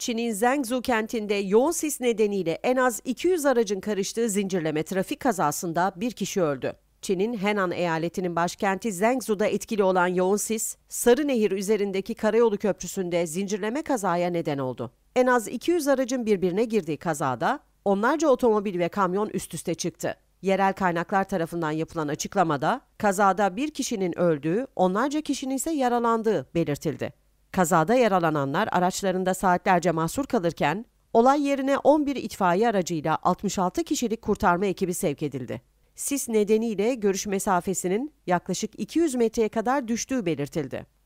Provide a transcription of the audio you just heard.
Çin'in Zhengzhou kentinde yoğun sis nedeniyle en az 200 aracın karıştığı zincirleme trafik kazasında bir kişi öldü. Çin'in Henan eyaletinin başkenti Zhengzhou'da etkili olan yoğun sis, Sarı Nehir üzerindeki karayolu köprüsünde zincirleme kazaya neden oldu. En az 200 aracın birbirine girdiği kazada onlarca otomobil ve kamyon üst üste çıktı. Yerel kaynaklar tarafından yapılan açıklamada kazada bir kişinin öldüğü, onlarca kişinin ise yaralandığı belirtildi. Kazada yaralananlar araçlarında saatlerce mahsur kalırken olay yerine 11 itfaiye aracıyla 66 kişilik kurtarma ekibi sevk edildi. Sis nedeniyle görüş mesafesinin yaklaşık 200 metreye kadar düştüğü belirtildi.